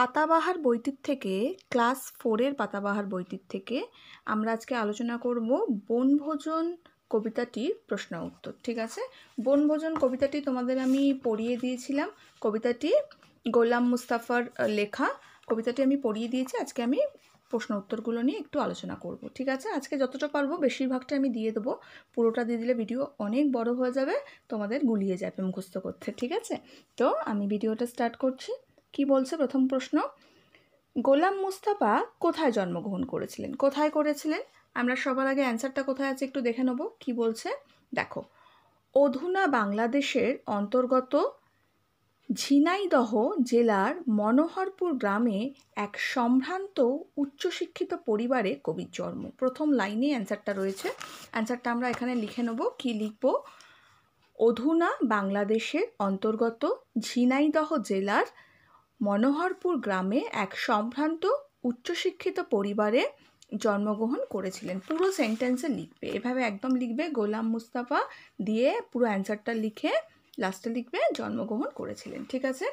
পাতাবাহার বইটির থেকে ক্লাস ফোরের পাতাবাহার বইটির থেকে আমরা আজকে আলোচনা করব বনভোজন কবিতাটির প্রশ্ন উত্তর ঠিক আছে বনভোজন কবিতাটি তোমাদের আমি পড়িয়ে দিয়েছিলাম কবিতাটি গোলাম মুস্তাফার লেখা কবিতাটি আমি পড়িয়ে দিয়েছি আজকে আমি প্রশ্ন উত্তরগুলো নিয়ে একটু আলোচনা করব ঠিক আছে আজকে যতটা পারবো বেশিরভাগটা আমি দিয়ে দেবো পুরোটা দিয়ে দিলে ভিডিও অনেক বড় হয়ে যাবে তোমাদের গুলিয়ে যাবে মুখস্থ করতে ঠিক আছে তো আমি ভিডিওটা স্টার্ট করছি কি বলছে প্রথম প্রশ্ন গোলাম মুস্তাফা কোথায় জন্মগ্রহণ করেছিলেন কোথায় করেছিলেন আমরা সবার আগে অ্যান্সারটা কোথায় আছে একটু দেখে নেব কি বলছে দেখো অধুনা বাংলাদেশের অন্তর্গত ঝিনাইদহ জেলার মনোহরপুর গ্রামে এক সম্ভ্রান্ত উচ্চশিক্ষিত পরিবারে কবির জন্ম প্রথম লাইনে অ্যান্সারটা রয়েছে অ্যান্সারটা আমরা এখানে লিখে নেব কি লিখব অধুনা বাংলাদেশের অন্তর্গত ঝিনাইদহ জেলার মনোহরপুর গ্রামে এক সম্ভ্রান্ত উচ্চশিক্ষিত পরিবারে জন্মগ্রহণ করেছিলেন পুরো সেন্টেন্সে লিখবে এভাবে একদম লিখবে গোলাম মুস্তাফা দিয়ে পুরো অ্যান্সারটা লিখে লাস্টে লিখবে জন্মগ্রহণ করেছিলেন ঠিক আছে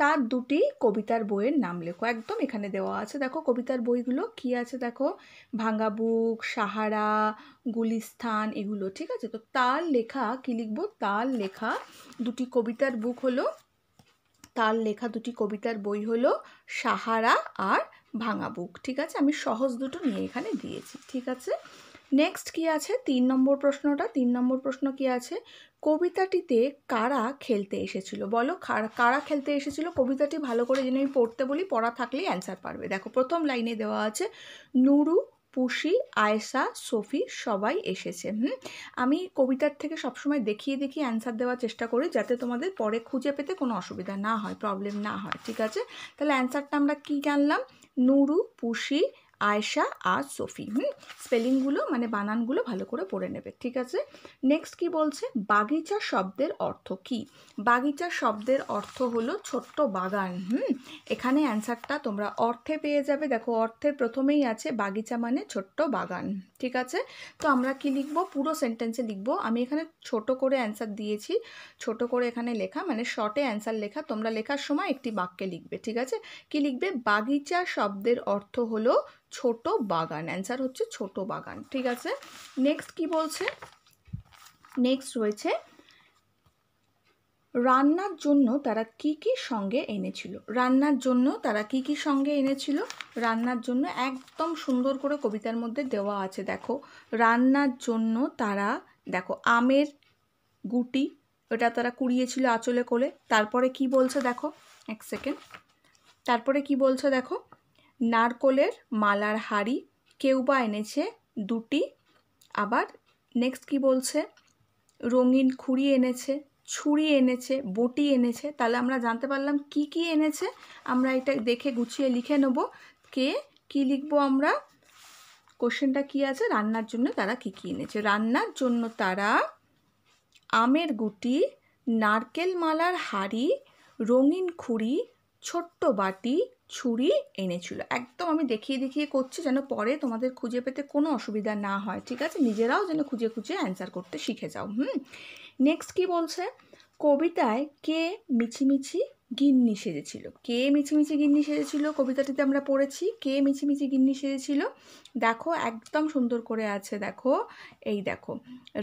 তার দুটি কবিতার বইয়ের নাম লেখো একদম এখানে দেওয়া আছে দেখো কবিতার বইগুলো কি আছে দেখো ভাঙাবুক সাহারা গুলিস্থান এগুলো ঠিক আছে তো তার লেখা কি লিখবো তার লেখা দুটি কবিতার বুক হলো তার লেখা দুটি কবিতার বই হলো সাহারা আর ভাঙা বুক ঠিক আছে আমি সহজ দুটো নিয়ে এখানে দিয়েছি ঠিক আছে নেক্সট কি আছে তিন নম্বর প্রশ্নটা তিন নম্বর প্রশ্ন কি আছে কবিতাটিতে কারা খেলতে এসেছিল বলো কারা খেলতে এসেছিল কবিতাটি ভালো করে যেন আমি পড়তে বলি পড়া থাকলেই অ্যান্সার পারবে দেখো প্রথম লাইনে দেওয়া আছে নুরু পুষি আয়েশা সফি সবাই এসেছে হুম আমি কবিতার থেকে সবসময় দেখিয়ে দেখিয়ে অ্যান্সার দেওয়ার চেষ্টা করি যাতে তোমাদের পরে খুঁজে পেতে কোনো অসুবিধা না হয় প্রবলেম না হয় ঠিক আছে তাহলে অ্যান্সারটা আমরা কি জানলাম নুরু পুষি আয়শা আর সোফি হুম স্পেলিংগুলো মানে বানানগুলো ভালো করে পড়ে নেবে ঠিক আছে নেক্সট কি বলছে বাগিচা শব্দের অর্থ কি বাগিচা শব্দের অর্থ হলো ছোট্ট বাগান হুম এখানে অ্যান্সারটা তোমরা অর্থে পেয়ে যাবে দেখো অর্থের প্রথমেই আছে বাগিচা মানে ছোট্ট বাগান ঠিক আছে তো আমরা কি লিখব পুরো সেন্টেন্সে লিখব আমি এখানে ছোট করে অ্যান্সার দিয়েছি ছোট করে এখানে লেখা মানে শর্টে অ্যান্সার লেখা তোমরা লেখার সময় একটি বাক্যে লিখবে ঠিক আছে কি লিখবে বাগিচা শব্দের অর্থ হলো ছোট বাগান অ্যান্সার হচ্ছে ছোট বাগান ঠিক আছে নেক্সট কি বলছে নেক্সট রয়েছে রান্নার জন্য তারা কি কি সঙ্গে এনেছিল রান্নার জন্য তারা কি কি সঙ্গে এনেছিল রান্নার জন্য একদম সুন্দর করে কবিতার মধ্যে দেওয়া আছে দেখো রান্নার জন্য তারা দেখো আমের গুটি ওটা তারা কুড়িয়েছিল আঁচলে কোলে তারপরে কি বলছে দেখো এক সেকেন্ড তারপরে কি বলছে দেখো নারকোলের মালার হাড়ি কেউ বা এনেছে দুটি আবার নেক্সট কি বলছে রঙিন খুঁড়ি এনেছে ছুরি এনেছে বটি এনেছে তাহলে আমরা জানতে পারলাম কি কি এনেছে আমরা এটা দেখে গুছিয়ে লিখে নেব কে কি লিখবো আমরা কোশ্চেনটা কি আছে রান্নার জন্য তারা কি কি এনেছে রান্নার জন্য তারা আমের গুটি নারকেল মালার হাড়ি রঙিন খুঁড়ি ছোট্ট বাটি ছুরি এনেছিল একদম আমি দেখিয়ে দেখিয়ে করছি যেন পরে তোমাদের খুঁজে পেতে কোনো অসুবিধা না হয় ঠিক আছে নিজেরাও যেন খুঁজে খুঁজে অ্যান্সার করতে শিখে যাও হুম নেক্সট কি বলছে কবিতায় কে মিছিমিছি গিন্নি সেজেছিল কে মিছিমিছি গিন্নি সেজেছিল কবিতাটিতে আমরা পড়েছি কে মিছিমিছি গিন্নি সেজেছিল দেখো একদম সুন্দর করে আছে দেখো এই দেখো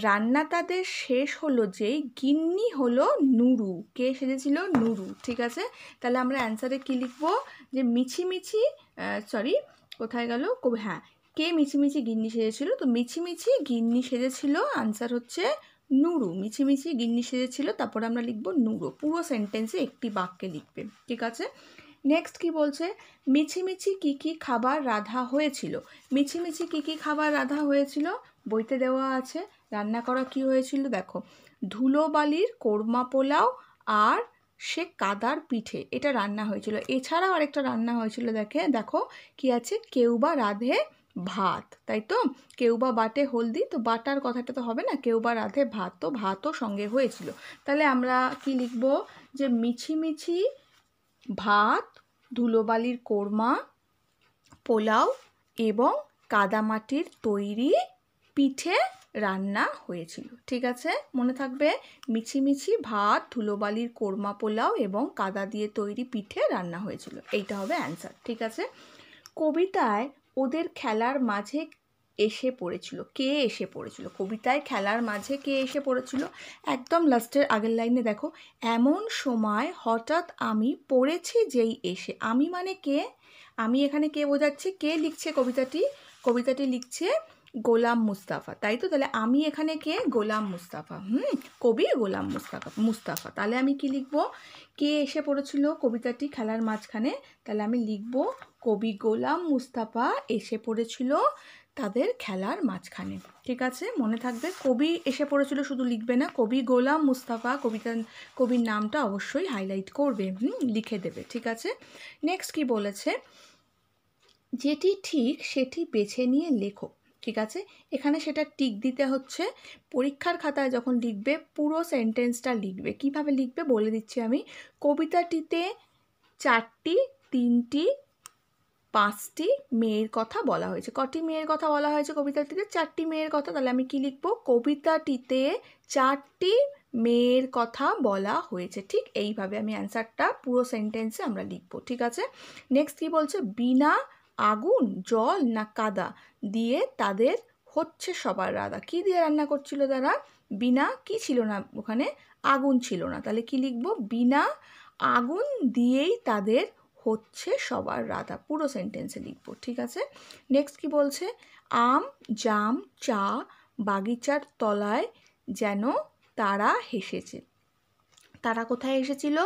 রান্না তাদের শেষ হলো যে গিন্নি হলো নুরু কে সেজেছিল নুরু ঠিক আছে তাহলে আমরা অ্যান্সারে কী লিখবো যে মিছিমিছি সরি কোথায় গেল হ্যাঁ কে মিছিমিছি গিন্নি সেজেছিল তো মিছিমিছি গিন্নি সেজেছিল আনসার হচ্ছে নুরু মিছিমিছি গিন্নি সেজেছিল তারপরে আমরা লিখব নুরু পুরো সেন্টেন্সে একটি বাক্যে লিখবে ঠিক আছে নেক্সট কি বলছে মিছিমিছি কি কি খাবার রাধা হয়েছিল মিছিমিছি কি কি খাবার রাধা হয়েছিল বইতে দেওয়া আছে রান্না করা কি হয়েছিল দেখো ধুলোবালির কোরমা পোলাও আর সে কাদার পিঠে এটা রান্না হয়েছিল এছাড়াও আরেকটা রান্না হয়েছিল দেখে দেখো কি আছে কেউ বা রাধে ভাত তাই তো কেউ বা বাটে হলদি তো বাটার কথাটা তো হবে না কেউ বা রাধে ভাত তো ভাতও সঙ্গে হয়েছিল তাহলে আমরা কি লিখব যে মিছি মিছি ভাত ধুলোবালির কোরমা পোলাও এবং কাদামাটির তৈরি পিঠে রান্না হয়েছিল ঠিক আছে মনে থাকবে মিছি মিছি ভাত ধুলোবালির কোরমা পোলাও এবং কাদা দিয়ে তৈরি পিঠে রান্না হয়েছিল এইটা হবে অ্যান্সার ঠিক আছে কবিতায় ওদের খেলার মাঝে এসে পড়েছিল কে এসে পড়েছিল কবিতায় খেলার মাঝে কে এসে পড়েছিল একদম লাস্টের আগের লাইনে দেখো এমন সময় হঠাৎ আমি পড়েছি যেই এসে আমি মানে কে আমি এখানে কে বোঝাচ্ছি কে লিখছে কবিতাটি কবিতাটি লিখছে গোলাম মুস্তাফা তাই তো তাহলে আমি এখানে কে গোলাম মুস্তাফা হুম কবি গোলাম মুস্তাফা মুস্তাফা তাহলে আমি কি লিখব কে এসে পড়েছিল কবিতাটি খেলার মাঝখানে তাহলে আমি লিখব কবি গোলাম মুস্তাফা এসে পড়েছিল তাদের খেলার মাঝখানে ঠিক আছে মনে থাকবে কবি এসে পড়েছিল শুধু লিখবে না কবি গোলাম মুস্তাফা কবিতা কবির নামটা অবশ্যই হাইলাইট করবে হুম লিখে দেবে ঠিক আছে নেক্সট কি বলেছে যেটি ঠিক সেটি বেছে নিয়ে লেখক ঠিক আছে এখানে সেটা টিক দিতে হচ্ছে পরীক্ষার খাতায় যখন লিখবে পুরো সেন্টেন্সটা লিখবে কিভাবে লিখবে বলে দিচ্ছি আমি কবিতাটিতে চারটি তিনটি পাঁচটি মেয়ের কথা বলা হয়েছে কটি মেয়ের কথা বলা হয়েছে কবিতাটিতে চারটি মেয়ের কথা তাহলে আমি কি লিখব কবিতাটিতে চারটি মেয়ের কথা বলা হয়েছে ঠিক এইভাবে আমি অ্যান্সারটা পুরো সেন্টেন্সে আমরা লিখব ঠিক আছে নেক্সট কি বলছে বিনা আগুন জল না কাদা দিয়ে তাদের হচ্ছে সবার রাধা কি দিয়ে রান্না করছিল তারা বিনা কি ছিল না ওখানে আগুন ছিল না তাহলে কি লিখব বিনা আগুন দিয়েই তাদের হচ্ছে সবার রাধা পুরো সেন্টেন্সে লিখব ঠিক আছে নেক্সট কি বলছে আম জাম চা বাগিচার তলায় যেন তারা হেসেছে তারা কোথায় এসেছিল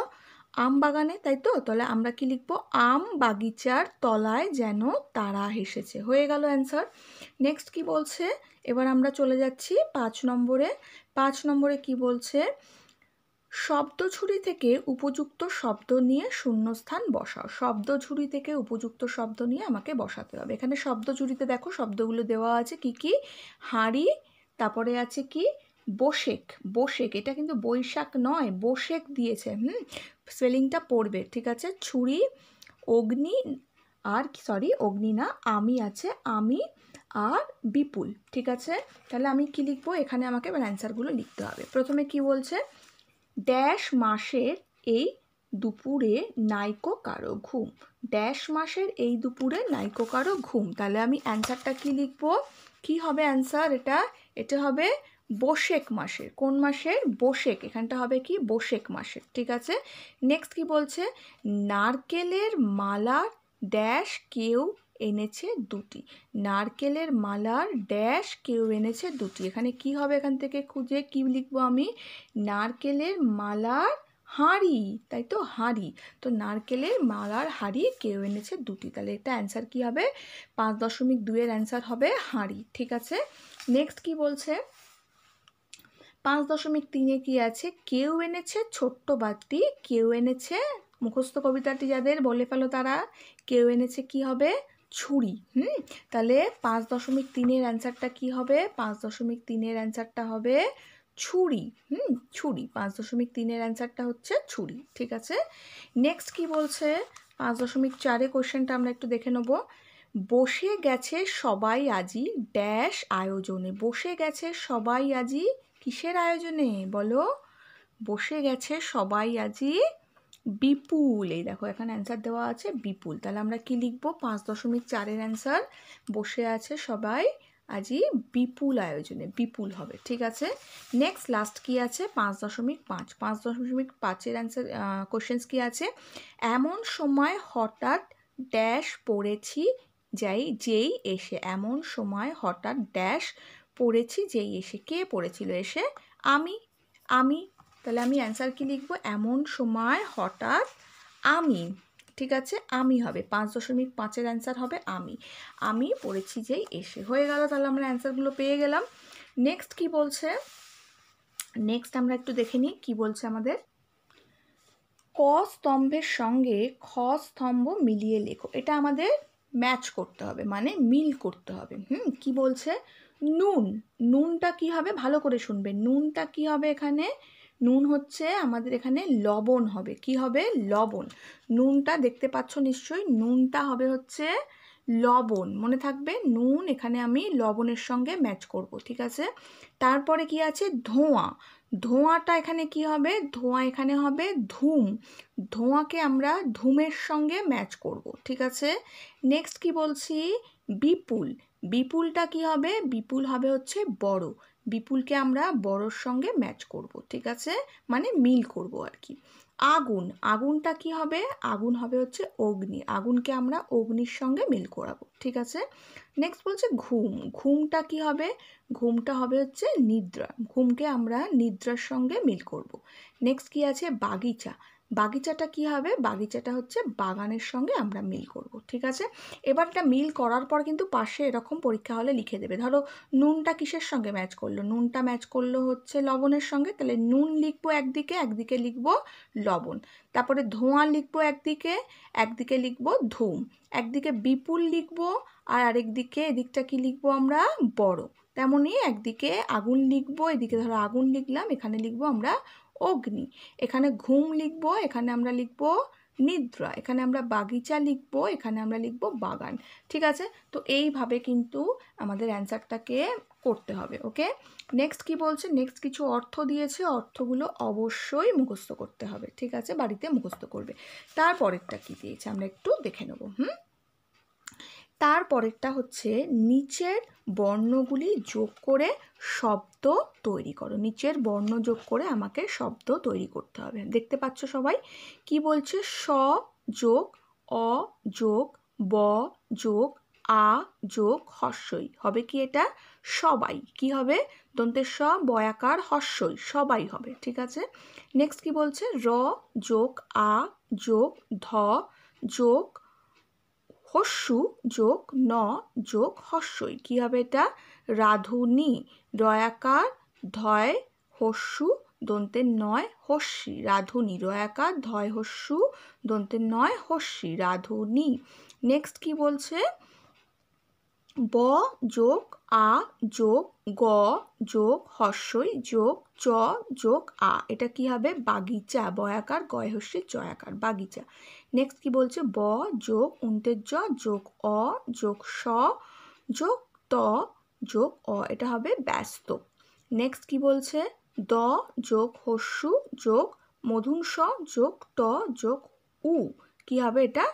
আম বাগানে তাই তো তাহলে আমরা কি লিখব আম বাগিচার তলায় যেন তারা হেসেছে হয়ে গেল অ্যান্সার নেক্সট কি বলছে এবার আমরা চলে যাচ্ছি পাঁচ নম্বরে পাঁচ নম্বরে কি বলছে শব্দ ঝুড়ি থেকে উপযুক্ত শব্দ নিয়ে শূন্যস্থান বসাও শব্দ ঝুড়ি থেকে উপযুক্ত শব্দ নিয়ে আমাকে বসাতে হবে এখানে শব্দ ঝুড়িতে দেখো শব্দগুলো দেওয়া আছে কি কি হাঁড়ি তারপরে আছে কি বোশেক বোশেক এটা কিন্তু বৈশাখ নয় বোশেক দিয়েছে হুম স্পেলিংটা পড়বে ঠিক আছে ছুরি অগ্নি আর সরি অগ্নি না আমি আছে আমি আর বিপুল ঠিক আছে তাহলে আমি কি লিখবো এখানে আমাকে এবার অ্যান্সারগুলো লিখতে হবে প্রথমে কি বলছে ড্যাশ মাসের এই দুপুরে নাইকো কারো ঘুম ড্যাশ মাসের এই দুপুরে নাইকো কারো ঘুম তাহলে আমি অ্যান্সারটা কি লিখবো কি হবে অ্যান্সার এটা এটা হবে বোশেক মাসের কোন মাসের বোশেক এখানটা হবে কি বোশেক মাসের ঠিক আছে নেক্সট কি বলছে নারকেলের মালার ড্যাশ কেউ এনেছে দুটি নারকেলের মালার ড্যাশ কেউ এনেছে দুটি এখানে কি হবে এখান থেকে খুঁজে কি লিখবো আমি নারকেলের মালার হাঁড়ি তাই তো হাঁড়ি তো নারকেলের মালার হাঁড়ি কেউ এনেছে দুটি তাহলে এটা অ্যান্সার কি হবে পাঁচ দশমিক দুইয়ের অ্যান্সার হবে হাঁড়ি ঠিক আছে নেক্সট কি বলছে পাঁচ দশমিক তিনে কি আছে কেউ এনেছে ছোট্ট বাতি কেউ এনেছে মুখস্থ কবিতাটি যাদের বলে ফেলো তারা কেউ এনেছে কি হবে ছুরি হুম তাহলে পাঁচ দশমিক তিনের অ্যান্সারটা কি হবে পাঁচ দশমিক তিনের অ্যান্সারটা হবে ছুরি হুম ছুরি পাঁচ দশমিক তিনের অ্যান্সারটা হচ্ছে ছুরি ঠিক আছে নেক্সট কি বলছে পাঁচ দশমিক চারে কোয়েশ্চেনটা আমরা একটু দেখে নেব বসে গেছে সবাই আজি ড্যাশ আয়োজনে বসে গেছে সবাই আজি কিসের আয়োজনে বলো বসে গেছে সবাই আজই বিপুল এই দেখো এখানে অ্যান্সার দেওয়া আছে বিপুল তাহলে আমরা কি লিখবো পাঁচ দশমিক চারের অ্যান্সার বসে আছে সবাই আজই বিপুল আয়োজনে বিপুল হবে ঠিক আছে নেক্সট লাস্ট কি আছে পাঁচ দশমিক পাঁচ পাঁচ দশমিক পাঁচের অ্যান্সার কোশ্চেন্স কী আছে এমন সময় হঠাৎ ড্যাশ পড়েছি যাই যেই এসে এমন সময় হঠাৎ ড্যাশ পড়েছি যেই এসে কে পড়েছিল এসে আমি আমি তাহলে আমি অ্যান্সার কি লিখব এমন সময় হঠাৎ আমি ঠিক আছে আমি হবে পাঁচ দশমিক পাঁচের অ্যান্সার হবে আমি আমি পড়েছি যেই এসে হয়ে গেল তাহলে আমরা অ্যান্সারগুলো পেয়ে গেলাম নেক্সট কি বলছে নেক্সট আমরা একটু দেখে নিই কী বলছে আমাদের ক স্তম্ভের সঙ্গে খ স্তম্ভ মিলিয়ে লেখো এটা আমাদের ম্যাচ করতে হবে মানে মিল করতে হবে হুম কি বলছে নুন নুনটা কি হবে ভালো করে শুনবে নুনটা কি হবে এখানে নুন হচ্ছে আমাদের এখানে লবণ হবে কি হবে লবণ নুনটা দেখতে পাচ্ছ নিশ্চয়ই নুনটা হবে হচ্ছে লবণ মনে থাকবে নুন এখানে আমি লবণের সঙ্গে ম্যাচ করব ঠিক আছে তারপরে কি আছে ধোঁয়া ধোঁয়াটা এখানে কি হবে ধোঁয়া এখানে হবে ধুম ধোঁয়াকে আমরা ধুমের সঙ্গে ম্যাচ করব ঠিক আছে নেক্সট কি বলছি বিপুল বিপুলটা কি হবে বিপুল হবে হচ্ছে বড় বিপুলকে আমরা বড়র সঙ্গে ম্যাচ করব ঠিক আছে মানে মিল করব আর কি আগুন আগুনটা কি হবে আগুন হবে হচ্ছে অগ্নি আগুনকে আমরা অগ্নির সঙ্গে মিল করাবো ঠিক আছে নেক্সট বলছে ঘুম ঘুমটা কি হবে ঘুমটা হবে হচ্ছে নিদ্রা ঘুমকে আমরা নিদ্রার সঙ্গে মিল করব। নেক্সট কি আছে বাগিচা বাগিচাটা কি হবে বাগিচাটা হচ্ছে বাগানের সঙ্গে আমরা মিল করব ঠিক আছে এবার এটা মিল করার পর কিন্তু পাশে এরকম পরীক্ষা হলে লিখে দেবে ধরো নুনটা কিসের সঙ্গে ম্যাচ করলো নুনটা ম্যাচ করলো হচ্ছে লবণের সঙ্গে তাহলে নুন লিখবো একদিকে একদিকে লিখবো লবণ তারপরে ধোঁয়া লিখবো একদিকে একদিকে লিখবো ধূম একদিকে বিপুল লিখবো আর আরেকদিকে এদিকটা কি লিখবো আমরা বড় তেমনই একদিকে আগুন লিখবো এদিকে ধরো আগুন লিখলাম এখানে লিখবো আমরা অগ্নি এখানে ঘুম লিখব এখানে আমরা লিখব নিদ্রা এখানে আমরা বাগিচা লিখব এখানে আমরা লিখব বাগান ঠিক আছে তো এইভাবে কিন্তু আমাদের অ্যান্সারটাকে করতে হবে ওকে নেক্সট কি বলছে নেক্সট কিছু অর্থ দিয়েছে অর্থগুলো অবশ্যই মুখস্থ করতে হবে ঠিক আছে বাড়িতে মুখস্থ করবে তারপরেরটা কি দিয়েছে আমরা একটু দেখে নেবো হুম তারপরেরটা হচ্ছে নিচের বর্ণগুলি যোগ করে শব্দ তৈরি করো নিচের বর্ণ যোগ করে আমাকে শব্দ তৈরি করতে হবে দেখতে পাচ্ছ সবাই কি বলছে স যোগ অ যোগ ব যোগ আ যোগ হর্ষই হবে কি এটা সবাই কি হবে দন্তের স বয়াকার হর্ষই সবাই হবে ঠিক আছে নেক্সট কি বলছে র যোগ আ যোগ ধ যোগ হস্যু যোগ ন যোগ হস্যই কী হবে এটা রাধুনি রয়াকার ধয় হস্যু দন্তের নয় হস্যি রাধুনি রয়াকার ধয় হস্যু দন্তের নয় হস্যি রাধুনি নেক্সট কি বলছে ব যোগ আ যোগ গ যোগ হস্যই যোগ চ যোগ আ এটা কি হবে বাগিচা বয়াকার গয় হস্যে জয়াকার বাগিচা নেক্সট কি বলছে ব যোগ উন্তের জ যোগ অ যোগ স যোগ ত যোগ অ এটা হবে ব্যস্ত নেক্সট কি বলছে দ যোগ হস্যু যোগ মধুম স যোগ ট যোগ উ কি হবে এটা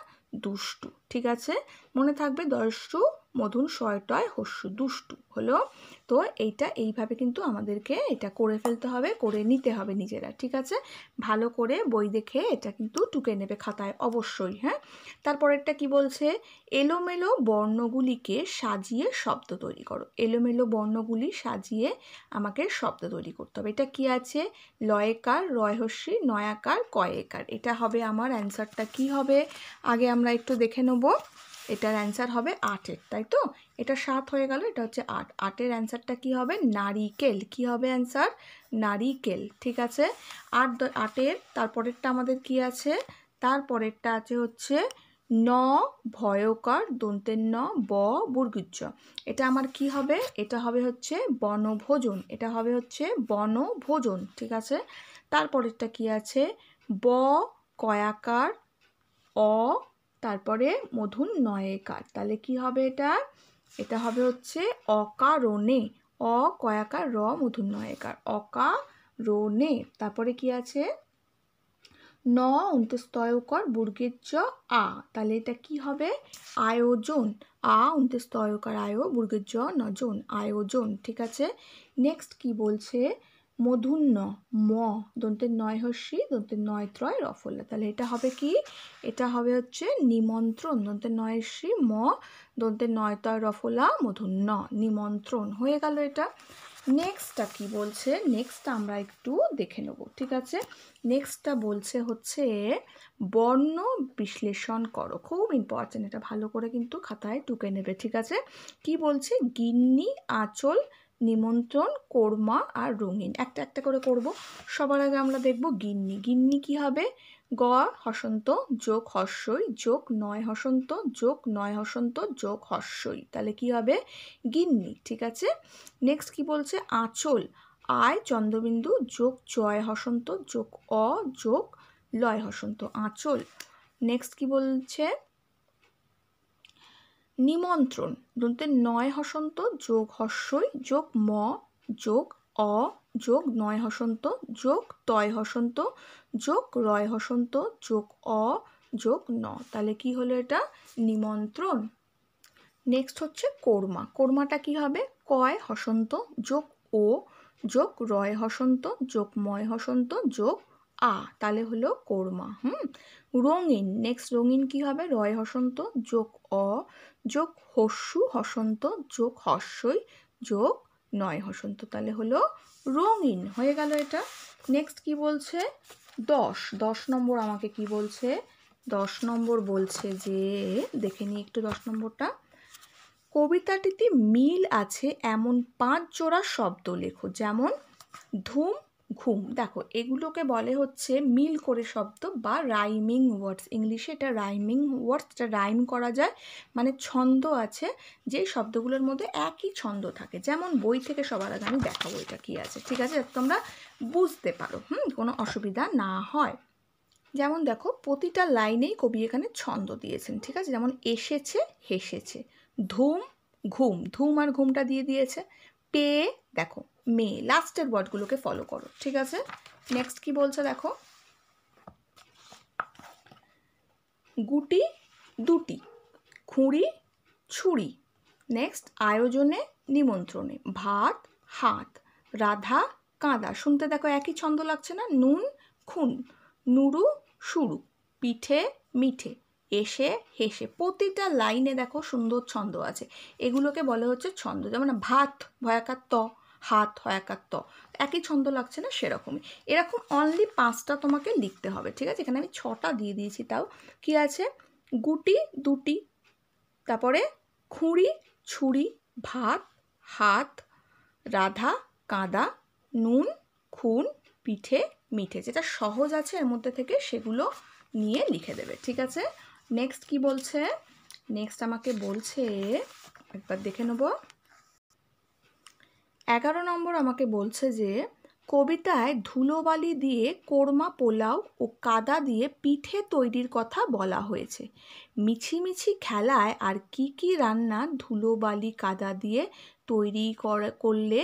দুষ্টু ঠিক আছে মনে থাকবে দর্শু মধুন শয়টয় হস্যু দুষ্টু হলো তো এইটা এইভাবে কিন্তু আমাদেরকে এটা করে ফেলতে হবে করে নিতে হবে নিজেরা ঠিক আছে ভালো করে বই দেখে এটা কিন্তু টুকে নেবে খাতায় অবশ্যই হ্যাঁ তারপরেরটা কি বলছে এলোমেলো বর্ণগুলিকে সাজিয়ে শব্দ তৈরি করো এলোমেলো বর্ণগুলি সাজিয়ে আমাকে শব্দ তৈরি করতে হবে এটা কি আছে লয়কার রয়হস্যী নয়াকার কয়েকার এটা হবে আমার অ্যান্সারটা কি হবে আগে আমরা একটু দেখে নেবো এটার অ্যান্সার হবে আটের তাই তো এটা সাত হয়ে গেল এটা হচ্ছে আট আটের অ্যান্সারটা কি হবে নারিকেল কি হবে অ্যান্সার নারিকেল ঠিক আছে আট আটের তারপরেরটা আমাদের কি আছে তারপরেরটা আছে হচ্ছে ন ভয়কর দন্তের ন ব বুর্গুজ্জ এটা আমার কি হবে এটা হবে হচ্ছে বনভোজন এটা হবে হচ্ছে বনভোজন ঠিক আছে তারপরেরটা কি আছে ব কয়াকার অ তারপরে মধুন নয়ে কার তাহলে কি হবে এটা এটা হবে হচ্ছে অকারণে অ কয়াকার র মধুন নয়ে কার তারপরে কি আছে ন অন্তস্তয়কর বুর্গের আ তাহলে এটা কি হবে আয়োজন আ অন্তস্তয়কর আয়ো বুর্গের জ নজন আয়োজন ঠিক আছে নেক্সট কি বলছে ন ম দন্তের নয় হস্যি দন্তে নয় ত্রয় রফলা তাহলে এটা হবে কি এটা হবে হচ্ছে নিমন্ত্রণ দন্তে নয় শ্রি ম দন্তে নয় ত্রয় রফলা ন নিমন্ত্রণ হয়ে গেল এটা নেক্সটটা কি বলছে নেক্সটটা আমরা একটু দেখে নেব ঠিক আছে নেক্সটটা বলছে হচ্ছে বর্ণ বিশ্লেষণ করো খুব ইম্পর্ট্যান্ট এটা ভালো করে কিন্তু খাতায় টুকে নেবে ঠিক আছে কি বলছে গিন্নি আঁচল নিমন্ত্রণ কোরমা আর রঙিন একটা একটা করে করব সবার আগে আমরা দেখব গিন্নি গিন্নি কি হবে গ হসন্ত যোগ হর্ষই যোগ নয় হসন্ত যোগ নয় হসন্ত যোগ হর্ষই তাহলে কি হবে গিন্নি ঠিক আছে নেক্সট কি বলছে আঁচল আয় চন্দ্রবিন্দু যোগ জয় হসন্ত যোগ অ যোগ লয় হসন্ত আঁচল নেক্সট কি বলছে নিমন্ত্রণ দন্তে নয় হসন্ত যোগ হস্যই যোগ ম যোগ অ যোগ নয় হসন্ত যোগ তয় হসন্ত যোগ রয় হসন্ত যোগ অ যোগ ন তাহলে কি হলো এটা নিমন্ত্রণ নেক্সট হচ্ছে কর্মা কর্মাটা কি হবে কয় হসন্ত যোগ ও যোগ রয় হসন্ত যোগ ময় হসন্ত যোগ আ তাহলে হলো কোরমা হুম রঙিন নেক্সট রঙিন কি হবে রয় হসন্ত যোগ অ যোগ হস্যু হসন্ত যোগ হস্যই যোগ নয় হসন্ত তাহলে হলো রঙিন হয়ে গেল এটা নেক্সট কি বলছে দশ দশ নম্বর আমাকে কি বলছে দশ নম্বর বলছে যে দেখে নিই একটু দশ নম্বরটা কবিতাটিতে মিল আছে এমন পাঁচ জোড়া শব্দ লেখো যেমন ধূম ঘুম দেখো এগুলোকে বলে হচ্ছে মিল করে শব্দ বা রাইমিং ওয়ার্ডস ইংলিশে এটা রাইমিং ওয়ার্ডস এটা রাইম করা যায় মানে ছন্দ আছে যে শব্দগুলোর মধ্যে একই ছন্দ থাকে যেমন বই থেকে সবার আগে আমি দেখাবো এটা কী আছে ঠিক আছে যাতে তোমরা বুঝতে পারো হুম কোনো অসুবিধা না হয় যেমন দেখো প্রতিটা লাইনেই কবি এখানে ছন্দ দিয়েছেন ঠিক আছে যেমন এসেছে হেসেছে ধুম ঘুম ধুম আর ঘুমটা দিয়ে দিয়েছে পেয়ে দেখো মে লাস্টের ওয়ার্ডগুলোকে ফলো করো ঠিক আছে নেক্সট কি বলছে দেখো গুটি দুটি খুঁড়ি ছুরি নেক্সট আয়োজনে নিমন্ত্রণে ভাত হাত রাধা কাঁদা শুনতে দেখো একই ছন্দ লাগছে না নুন খুন নুরু সুরু পিঠে মিঠে এসে হেসে প্রতিটা লাইনে দেখো সুন্দর ছন্দ আছে এগুলোকে বলে হচ্ছে ছন্দ যেমন ভাত ভয়াকার ত হাত হয় একাত্ম একই ছন্দ লাগছে না সেরকমই এরকম অনলি পাঁচটা তোমাকে লিখতে হবে ঠিক আছে এখানে আমি ছটা দিয়ে দিয়েছি তাও কি আছে গুটি দুটি তারপরে খুঁড়ি ছুরি ভাত হাত রাধা কাঁদা নুন খুন পিঠে মিঠে যেটা সহজ আছে এর মধ্যে থেকে সেগুলো নিয়ে লিখে দেবে ঠিক আছে নেক্সট কি বলছে নেক্সট আমাকে বলছে একবার দেখে নেবো এগারো নম্বর আমাকে বলছে যে কবিতায় ধুলোবালি দিয়ে কোরমা পোলাও ও কাদা দিয়ে পিঠে তৈরির কথা বলা হয়েছে মিছিমিছি খেলায় আর কি কি রান্না ধুলোবালি কাদা দিয়ে তৈরি করলে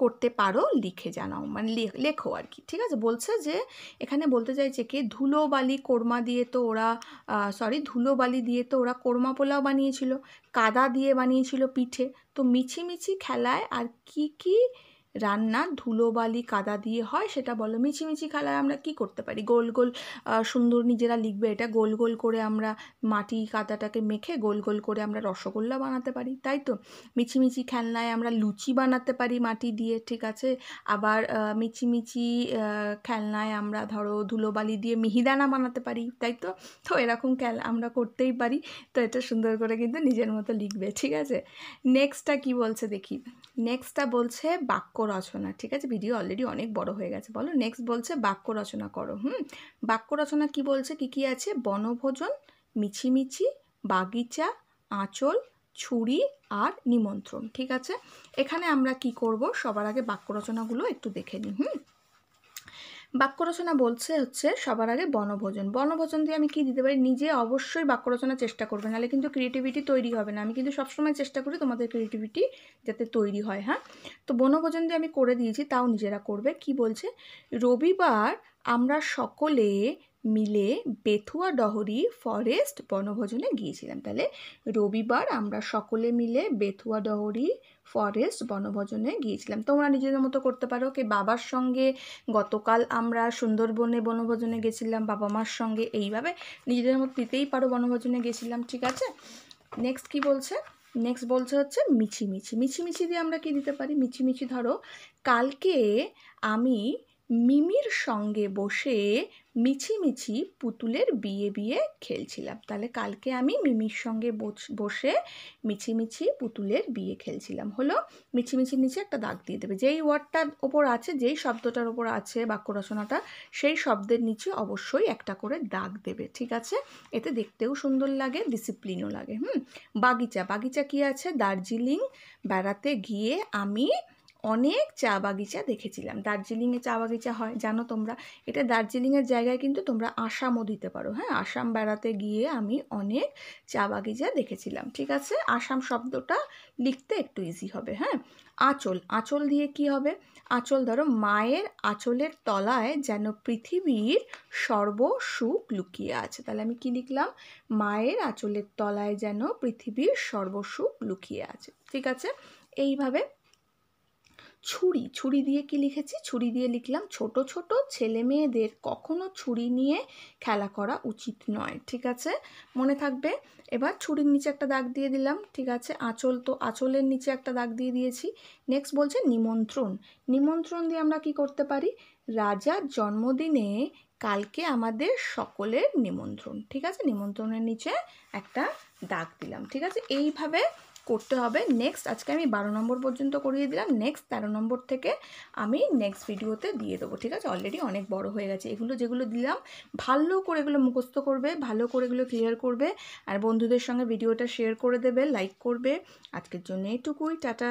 করতে পারো লিখে জানাও মানে লেখো আর কি ঠিক আছে বলছে যে এখানে বলতে চাইছে কি ধুলো বালি কোরমা দিয়ে তো ওরা সরি ধুলো বালি দিয়ে তো ওরা কোরমা পোলাও বানিয়েছিল কাদা দিয়ে বানিয়েছিল পিঠে তো মিছিমিছি খেলায় আর কি কী রান্না ধুলোবালি কাদা দিয়ে হয় সেটা বলো মিচিমিচি খেলায় আমরা কি করতে পারি গোল গোল সুন্দর নিজেরা লিখবে এটা গোল গোল করে আমরা মাটি কাদাটাকে মেখে গোল গোল করে আমরা রসগোল্লা বানাতে পারি তাই তো মিচিমিচি খেলনায় আমরা লুচি বানাতে পারি মাটি দিয়ে ঠিক আছে আবার মিচিমিচি খেলনায় আমরা ধরো ধুলোবালি দিয়ে মিহিদানা বানাতে পারি তাই তো তো এরকম খেল আমরা করতেই পারি তো এটা সুন্দর করে কিন্তু নিজের মতো লিখবে ঠিক আছে নেক্সটটা কি বলছে দেখি নেক্সটটা বলছে বাক্য রচনা ঠিক আছে ভিডিও অলরেডি অনেক বড় হয়ে গেছে বলো নেক্সট বলছে বাক্য রচনা করো হুম বাক্য রচনা কি বলছে কি কি আছে বনভোজন মিছিমিছি বাগিচা আঁচল ছুরি আর নিমন্ত্রণ ঠিক আছে এখানে আমরা কি করব সবার আগে বাক্য রচনাগুলো একটু দেখে নিই হুম বাক্য রচনা বলছে হচ্ছে সবার আগে বনভোজন বনভোজন দিয়ে আমি কি দিতে পারি নিজে অবশ্যই বাক্য রচনা চেষ্টা করবে নাহলে কিন্তু ক্রিয়েটিভিটি তৈরি হবে না আমি কিন্তু সবসময় চেষ্টা করি তোমাদের ক্রিয়েটিভিটি যাতে তৈরি হয় হ্যাঁ তো বনভোজন দিয়ে আমি করে দিয়েছি তাও নিজেরা করবে কি বলছে রবিবার আমরা সকলে মিলে বেথুয়া ডহরি ফরেস্ট বনভোজনে গিয়েছিলাম তাহলে রবিবার আমরা সকলে মিলে বেথুয়া ডহরি ফরেস্ট বনভোজনে গিয়েছিলাম তোমরা নিজেদের মতো করতে পারো কি বাবার সঙ্গে গতকাল আমরা সুন্দরবনে বনভোজনে গেছিলাম বাবা মার সঙ্গে এইভাবে নিজেদের মতো দিতেই পারো বনভোজনে গেছিলাম ঠিক আছে নেক্সট কি বলছে নেক্সট বলছে হচ্ছে মিছিমিছি মিছিমিছি দিয়ে আমরা কি দিতে পারি মিছিমিছি ধরো কালকে আমি মিমির সঙ্গে বসে মিছিমিছি পুতুলের বিয়ে বিয়ে খেলছিলাম তাহলে কালকে আমি মিমির সঙ্গে বসে মিছিমিছি পুতুলের বিয়ে খেলছিলাম হলো মিছিমিছির নিচে একটা দাগ দিয়ে দেবে যেই ওয়ার্ডটার ওপর আছে যেই শব্দটার ওপর আছে বাক্য রচনাটা সেই শব্দের নিচে অবশ্যই একটা করে দাগ দেবে ঠিক আছে এতে দেখতেও সুন্দর লাগে ডিসিপ্লিনও লাগে হুম বাগিচা বাগিচা কি আছে দার্জিলিং বেড়াতে গিয়ে আমি অনেক চা বাগিচা দেখেছিলাম দার্জিলিংয়ে চা বাগিচা হয় জানো তোমরা এটা দার্জিলিংয়ের জায়গায় কিন্তু তোমরা আসামও দিতে পারো হ্যাঁ আসাম বেড়াতে গিয়ে আমি অনেক চা বাগিচা দেখেছিলাম ঠিক আছে আসাম শব্দটা লিখতে একটু ইজি হবে হ্যাঁ আঁচল আঁচল দিয়ে কি হবে আঁচল ধরো মায়ের আঁচলের তলায় যেন পৃথিবীর সর্বসুখ লুকিয়ে আছে তাহলে আমি কি লিখলাম মায়ের আঁচলের তলায় যেন পৃথিবীর সর্বসুখ লুকিয়ে আছে ঠিক আছে এইভাবে ছুরি ছুরি দিয়ে কি লিখেছি ছুরি দিয়ে লিখলাম ছোট ছোট ছেলে মেয়েদের কখনো ছুরি নিয়ে খেলা করা উচিত নয় ঠিক আছে মনে থাকবে এবার ছুরির নিচে একটা দাগ দিয়ে দিলাম ঠিক আছে আঁচল তো আঁচলের নিচে একটা দাগ দিয়ে দিয়েছি নেক্সট বলছে নিমন্ত্রণ নিমন্ত্রণ দিয়ে আমরা কি করতে পারি রাজার জন্মদিনে কালকে আমাদের সকলের নিমন্ত্রণ ঠিক আছে নিমন্ত্রণের নিচে একটা দাগ দিলাম ঠিক আছে এইভাবে করতে হবে নেক্সট আজকে আমি বারো নম্বর পর্যন্ত করিয়ে দিলাম নেক্সট তেরো নম্বর থেকে আমি নেক্সট ভিডিওতে দিয়ে দেবো ঠিক আছে অলরেডি অনেক বড় হয়ে গেছে এগুলো যেগুলো দিলাম ভালো করে এগুলো মুখস্থ করবে ভালো করে এগুলো ক্লিয়ার করবে আর বন্ধুদের সঙ্গে ভিডিওটা শেয়ার করে দেবে লাইক করবে আজকের জন্য এটুকুই টাটা